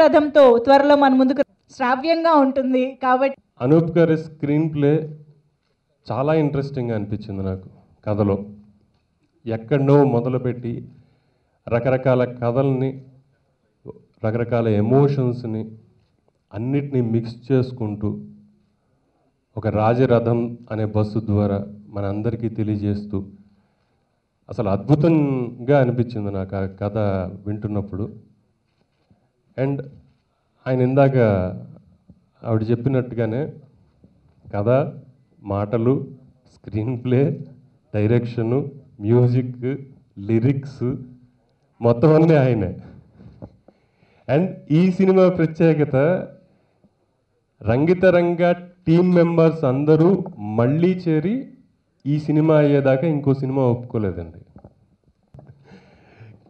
రథంతో త్వరలో మన ముందుకు శ్రావ్యంగా ఉంటుంది కాబట్టి అనూప్ గారి స్క్రీన్ ప్లే చాలా ఇంట్రెస్టింగ్ అనిపించింది నాకు కథలో ఎక్కడో మొదలుపెట్టి రకరకాల కథల్ని రకరకాల ఎమోషన్స్ని అన్నిటినీ మిక్స్ చేసుకుంటూ ఒక రాజరథం అనే బస్సు ద్వారా మనందరికీ తెలియజేస్తూ అసలు అద్భుతంగా అనిపించింది నాకు ఆ కథ వింటున్నప్పుడు అండ్ ఆయన ఇందాక ఆవిడ చెప్పినట్టుగానే కథ మాటలు screenplay direction music lyrics మొత్తం అన్నీ ఆయనే అండ్ ఈ సినిమా ప్రత్యేకత రంగ టీమ్ మెంబర్స్ అందరూ మళ్ళీ చేరి ఈ సినిమా అయ్యేదాకా ఇంకో సినిమా ఒప్పుకోలేదండి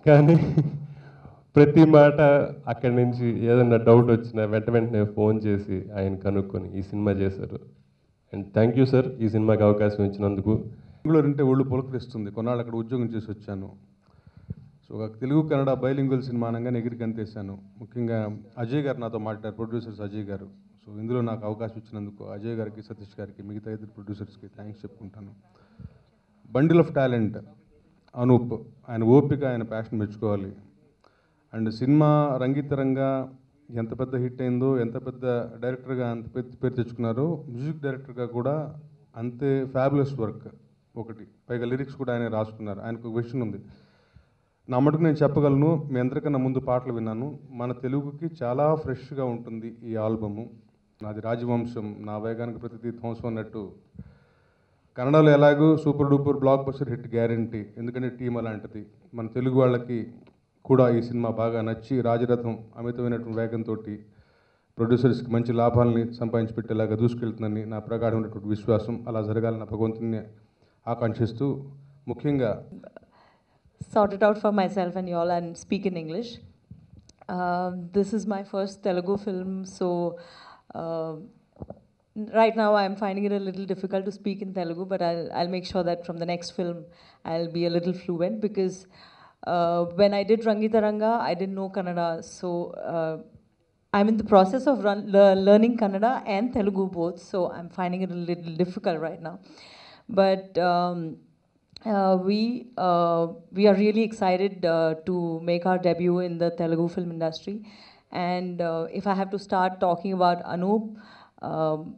కానీ ప్రతి మాట అక్కడి నుంచి ఏదన్నా డౌట్ వచ్చినా వెంట వెంటనే ఫోన్ చేసి ఆయన కనుక్కొని ఈ సినిమా చేశారు అండ్ థ్యాంక్ యూ సార్ ఈ సినిమాకి అవకాశం ఇచ్చినందుకు బెంగళూరు అంటే ఒళ్ళు పులకరిస్తుంది కొన్నాళ్ళు అక్కడ ఉద్యోగం చేసి వచ్చాను సో ఒక తెలుగు కన్నడ బైలింగుల్ సినిమా అనగా ఎగిరి కనిపేశాను ముఖ్యంగా అజయ్ గారు నాతో మాట్లాడారు ప్రొడ్యూసర్స్ అజయ్ గారు సో ఇందులో నాకు అవకాశం ఇచ్చినందుకు అజయ్ గారికి సతీష్ గారికి మిగతా ఇద్దరు ప్రొడ్యూసర్స్కి థ్యాంక్స్ చెప్పుకుంటాను బండిల్ ఆఫ్ టాలెంట్ అనూప్ ఆయన ఓపిక ఆయన ప్యాషన్ మెచ్చుకోవాలి అండ్ సినిమా రంగితరంగా ఎంత పెద్ద హిట్ అయిందో ఎంత పెద్ద డైరెక్టర్గా అంత పెద్ద పేరు తెచ్చుకున్నారో మ్యూజిక్ డైరెక్టర్గా కూడా అంతే ఫ్యాబులస్ వర్క్ ఒకటి పైగా లిరిక్స్ కూడా ఆయన రాసుకున్నారు ఆయనకు క్వశ్చన్ ఉంది నా మటుకు నేను చెప్పగలను మీ అందరికన్నా ముందు పాటలు విన్నాను మన తెలుగుకి చాలా ఫ్రెష్గా ఉంటుంది ఈ ఆల్బము నాది రాజవంశం నా వేగానికి ప్రతిదీ ధ్వంసం అన్నట్టు కన్నడలో ఎలాగో super duper blockbuster hit guarantee ఎందుకంటే టీం అలాంటిది మన తెలుగు వాళ్ళకి కూడా ఈ సినిమా బాగా నచ్చి రాజరథం అమితమైనటువంటి వేగంతో ప్రొడ్యూసర్స్కి మంచి లాభాలని సంపాదించి పెట్టేలాగా దూసుకెళ్తుందని నా ప్రగాఢమైనటువంటి విశ్వాసం అలా జరగాలని భగవంతుని ఆకాంక్షిస్తూ ముఖ్యంగా sort it out for myself and y'all and speak in English this is my first Telugu film so right now I'm finding it a difficult difficult to speak in Telugu, I I'll, make make that from the next film I will be a little fluent because Uh, when I did Rangi Taranga, I didn't know Kannada, so uh, I'm in the process of run, le learning Kannada and Telugu both, so I'm finding it a little difficult right now. But um, uh, we uh, we are really excited uh, to make our debut in the Telugu film industry, and uh, if I have to start talking about Anoop. Um,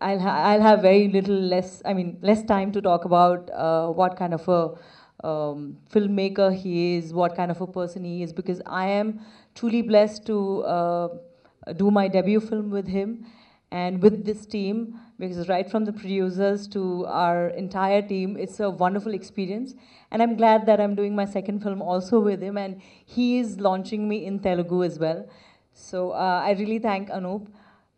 I'll, ha I'll have very little less, I mean, less time to talk about what kind of a um, filmmaker he is, what kind of a person he is, because I am truly blessed to uh, do my debut film with him and with this team, because right from the producers to our entire team, it's a wonderful experience. And I'm glad that I'm doing my second film also with him, and he is launching me in Telugu as well. So uh, I really thank Anoop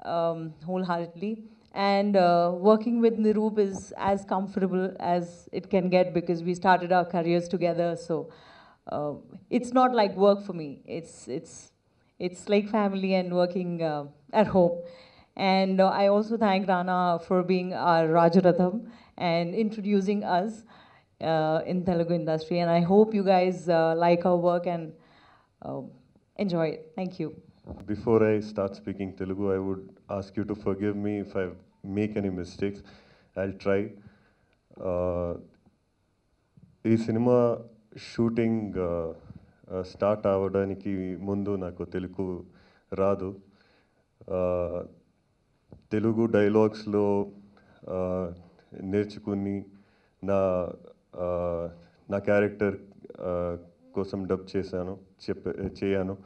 um, wholeheartedly and uh, working with Nirup is as comfortable as it can get because we started our careers together. So uh, it's not like work for me. It's it's it's like family and working uh, at home. And uh, I also thank Rana for being our Rajaratham and introducing us uh, in Telugu industry. And I hope you guys uh, like our work and um, enjoy it. Thank you. Before I start speaking Telugu, I would ask you to forgive me if I make any mistakes. I'll try. ఈ సినిమా shooting start అవ్వడానికి ముందు నాకు తెలుగు రాదు తెలుగు డైలాగ్స్లో నేర్చుకుని నా నా character కోసం డబ్ చేశాను చెప్ప చేయాను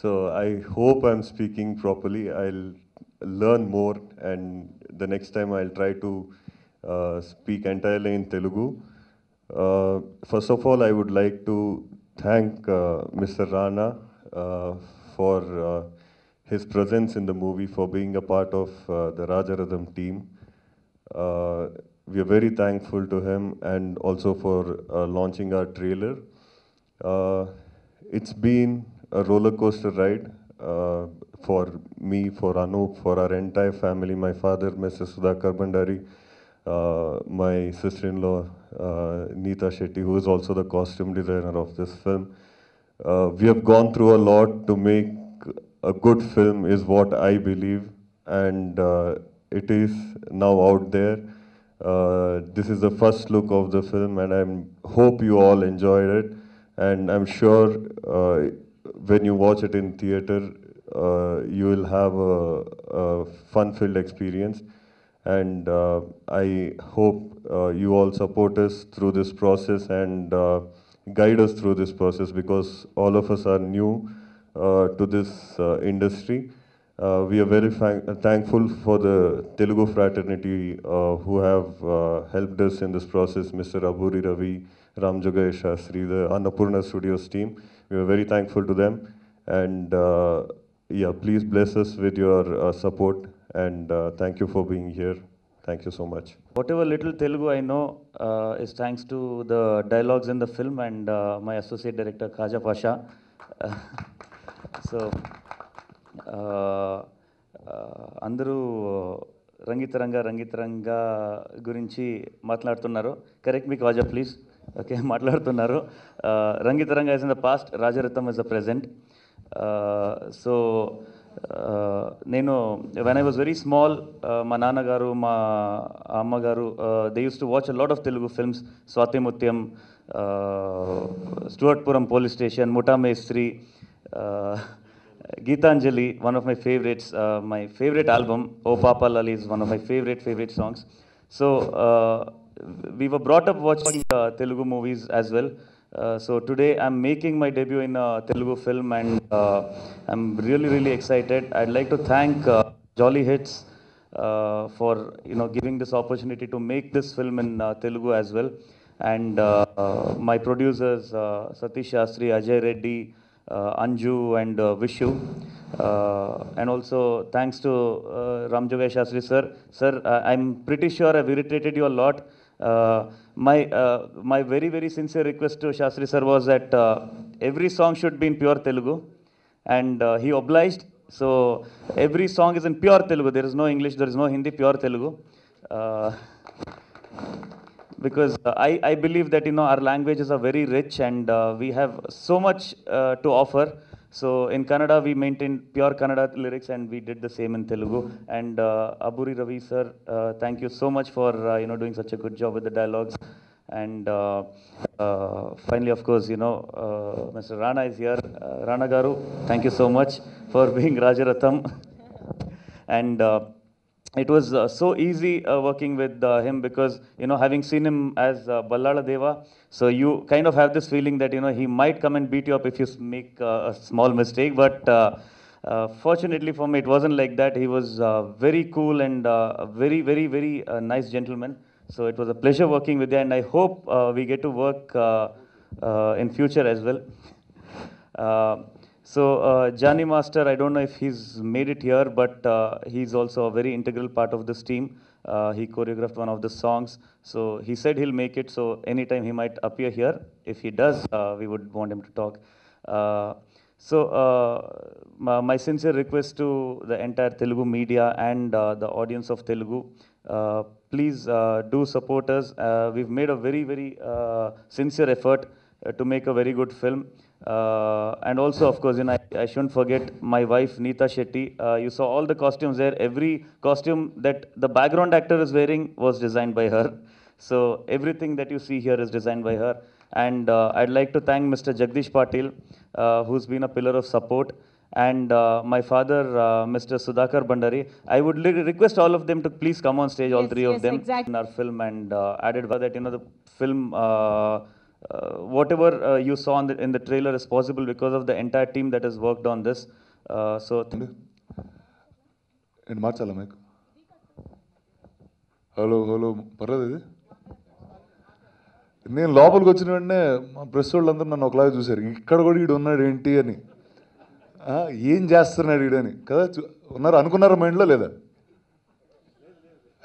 So I hope I'm speaking properly. I'll learn more and the next time I'll try to uh, speak entirely in Telugu. Uh, first of all, I would like to thank uh, Mr. Rana uh, for uh, his presence in the movie, for being a part of uh, the Rajaradham team. we are very thankful to him and also for launching our trailer. it's been a roller coaster ride uh, for me, for Anup, for our entire family, my father, Mr. Sudhakar Bandari, uh, my sister-in-law, uh, Neeta Shetty, who is also the costume designer of this film. Uh, we have gone through a lot to make a good film is what I believe and uh, it is now out there. Uh, this is the first look of the film and I hope you all enjoyed it and I'm sure when you watch it in theater, uh, you will have a, a fun-filled experience. And uh, I hope uh, you all support us through this process and uh, guide us through this process because all of us are new uh, to this uh, industry. we are very thankful for the Telugu fraternity who have helped us in this process, Mr. Aburi Ravi, Ram Jogesh Sri, the Annapurna Studios team. We are very thankful to them. And uh, yeah, please bless us with your uh, support. And uh, thank you for being here. Thank you so much. Whatever little Telugu I know uh, is thanks to the dialogues in the film and uh, my associate director Khaja Pasha. so, Andru Rangitaranga, Rangitaranga Gurinchi, Matlar Tunaro. Correct me, కాజా please. Okay మాట్లాడుతున్నారు Rangitaranga is in the past Rajaratnam is the present so నేను when I was very small మా నాన్నగారు మా అమ్మగారు they use to watch a lot of Telugu films Swathimuthyam Stuartpuram police station Mutha Mestri Geethanjali one of my favourites my favourite album ఓ పాపాలలీ లల్ is one of my favourite favourite songs so we were brought up watching uh, Telugu movies as well. Uh, so today I'm making my debut in a Telugu film and uh, I'm really, really excited. I'd like to thank uh, Jolly Hits uh, for you know giving this opportunity to make this film in uh, Telugu as well. And uh, my producers, Satish Shastri, Ajay Reddy, Anju and Vishu. and also thanks to uh, Ramjogay Shastri, sir. Sir, I'm pretty sure I've irritated you a lot. Uh, my, uh, my very, very sincere request to Shastri sir was that uh, every song should be in pure Telugu. And he obliged. So every song is in pure Telugu. There is no English, there is no Hindi, pure Telugu. because uh, I, I believe that you know our languages are very rich and uh, we have so much uh, to offer so in Kannada, we maintained pure Kannada lyrics, and we did the same in Telugu. And uh, Aburi Ravi sir, uh, thank you so much for uh, you know doing such a good job with the dialogues. And uh, uh, finally, of course, you know, uh, Mr. Rana is here. Rana Garu, thank you so much for being Rajaratham. and it was uh, so easy uh, working with uh, him because you know having seen him as uh, Deva, so you kind of have this feeling that you know he might come and beat you up if you make uh, a small mistake. But uh, uh, fortunately for me, it wasn't like that. He was very cool and very, very, very nice gentleman. So it was a pleasure working with you, and I hope we get to work in future as well. So uh, Johnny Master, I don't know if he's made it here, but uh, he's also a very integral part of this team. Uh, he choreographed one of the songs. So he said he'll make it, so anytime he might appear here. If he does, uh, we would want him to talk. Uh, so uh, my, my, sincere request to the entire Telugu media and the audience of Telugu, please do support us. we've made a very, very sincere effort to make a very good film. Uh, and also, of course, you know, I, I shouldn't forget my wife, Neeta Shetty. Uh, you saw all the costumes there. Every costume that the background actor is wearing was designed by her. So everything that you see here is designed by her. And uh, I'd like to thank Mr. Jagdish Patil, uh, who's been a pillar of support, and uh, my father, uh, Mr. Sudhakar Bandari. I would request all of them to please come on stage, all three yes, of them, exactly. in our film, and added that, you know, the film uh, whatever uh, you saw in the, in the, trailer is possible because of the entire team that has worked on this. Uh, so. నేను మార్చాలా మీకు hello hello పర్లేదు ఇది నేను లోపలికి వచ్చిన వెంటనే మా press వాళ్ళందరూ నన్ను ఒకలాగా చూశారు ఇక్కడ కూడా వీడు ఉన్నాడు ఏంటి అని ఏం చేస్తున్నాడు వీడని కదా ఉన్నారు అనుకున్నారా మైండ్లో లేదా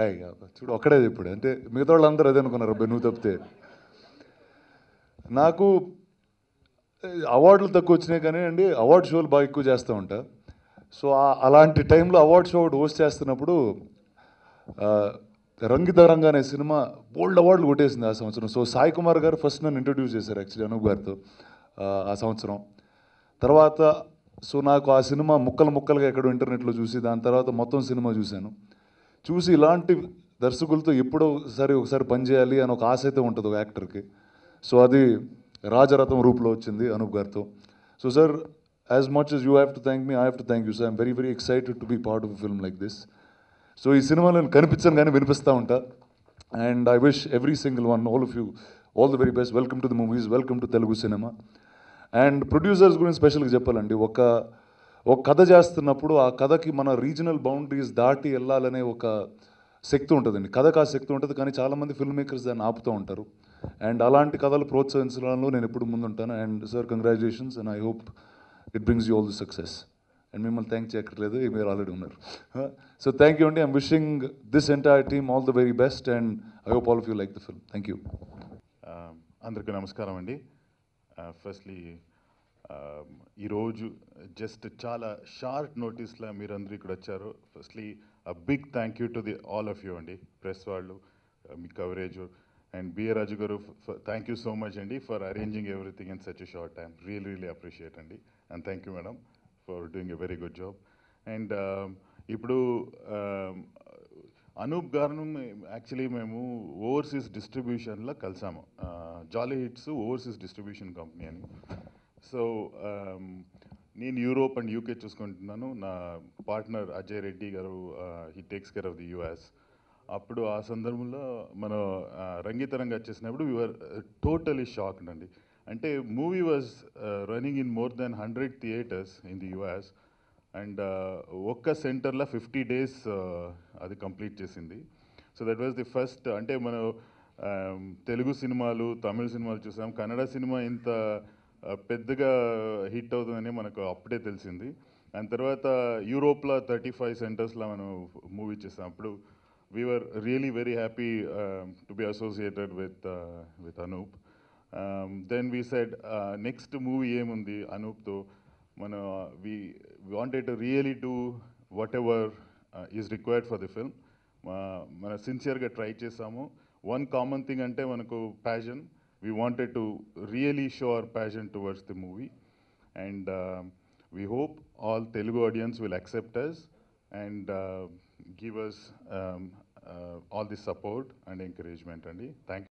అయ్యా చూడు ఒక్కడే చెప్పాడు అంటే మిగతా వాళ్ళు వాళ్ళందరూ అదే అనుకున్నారు అబ్బాయి నువ్వు తప్పితే నాకు అవార్డులు తక్కువ వచ్చినాయి కానీ అండి అవార్డ్ షోలు బాగా ఎక్కువ చేస్తూ ఉంటా సో అలాంటి టైంలో అవార్డ్ షో ఒకటి హోస్ట్ చేస్తున్నప్పుడు రంగితరంగా అనే సినిమా బోల్డ్ అవార్డులు కొట్టేసింది ఆ సంవత్సరం సో సాయి కుమార్ గారు ఫస్ట్ నన్ను ఇంట్రడ్యూస్ చేశారు యాక్చువల్లీ అనూప్ గారితో ఆ సంవత్సరం తర్వాత సో నాకు ఆ సినిమా ముక్కలు ముక్కలుగా ఎక్కడో ఇంటర్నెట్లో చూసి దాని తర్వాత మొత్తం సినిమా చూశాను చూసి ఇలాంటి దర్శకులతో ఎప్పుడో ఒకసారి ఒకసారి పనిచేయాలి అని ఒక ఆశ అయితే ఉంటుంది ఒక యాక్టర్కి సో అది రాజరథం రూపులో వచ్చింది అనూప్ గారితో so sir as much you have to thank me I have to thank you sir I'm very very excited to be part of film like this so ఈ సినిమాలో నేను కనిపించను కానీ వినిపిస్తూ ఉంటా and I wish every single one all of you all the very best welcome to the movies welcome to Telugu cinema and producers గురించి స్పెషల్గా చెప్పాలండి ఒక ఒక కథ చేస్తున్నప్పుడు ఆ కథకి మన రీజనల్ బౌండరీస్ దాటి వెళ్ళాలనే ఒక శక్తి ఉంటుందండి కథకు ఆ శక్తి ఉంటుంది కానీ చాలామంది ఫిల్మ్ మేకర్స్ దాన్ని ఆపుతూ ఉంటారు అండ్ అలాంటి కథలు ప్రోత్సహించడంలో నేను ఎప్పుడు ముందుంటాను and sir congratulations and I hope it brings you all the success and మిమ్మల్ని థ్యాంక్ చేయక్కర్లేదు మీరు ఆల్రెడీ ఉన్నారు సో థ్యాంక్ యూ అండి I'm wishing this entire team all the very best and I hope all of you like the film thank you అందరికీ నమస్కారం అండి firstly ఈరోజు just చాలా షార్ట్ నోటీస్లో మీరందరూ ఇక్కడ వచ్చారు firstly big thank you to the all of you అండి press వాళ్ళు uh, మీ కవరేజ్ అండ్ బిఆర్ రాజు గారు థ్యాంక్ యూ సో మచ్ అండి for arranging everything in such short time real really appreciate అండి and thank you madam for doing a very good job and ఇప్పుడు అనూప్ గారును actually మేము overseas డిస్ట్రిబ్యూషన్లో కలిసాము Jolly Hits overseas distribution company అని so um, నేను Europe and UK చూసుకుంటున్నాను నా పార్ట్నర్ అజయ్ రెడ్డి గారు he takes care of the US అప్పుడు ఆ సందర్భంలో మనం రంగితరంగా వచ్చేసినప్పుడు వ్యూఆర్ టోటలీ షాక్డ్ uh, అండి అంటే movie was running in more than hundred theatres in the US and ఒక్క సెంటర్లో ఫిఫ్టీ డేస్ uh, అది కంప్లీట్ చేసింది so that was the first అంటే మనం um, తెలుగు సినిమాలు తమిళ సినిమాలు చూసాం కన్నడ సినిమా ఇంత uh, పెద్దగా హిట్ అవుతుందని మనకు అప్పుడే తెలిసింది దాని తర్వాత యూరోప్లో థర్టీ ఫైవ్ సెంటర్స్లో మనం మూవీ చేసాం అప్పుడు we were really very happy um, to be associated with uh, with Anoop. Um, then we said uh, next movie ఏముంది అనూప్తో uh, uh, uh, మన we wanted really to whatever is required for the film మన సిన్సియర్గా try చేసాము one common thing అంటే మనకు passion we wanted to really show our passion towards the movie and we hope all Telugu audience will accept us and give us um, uh, all the support and encouragement అండి thank.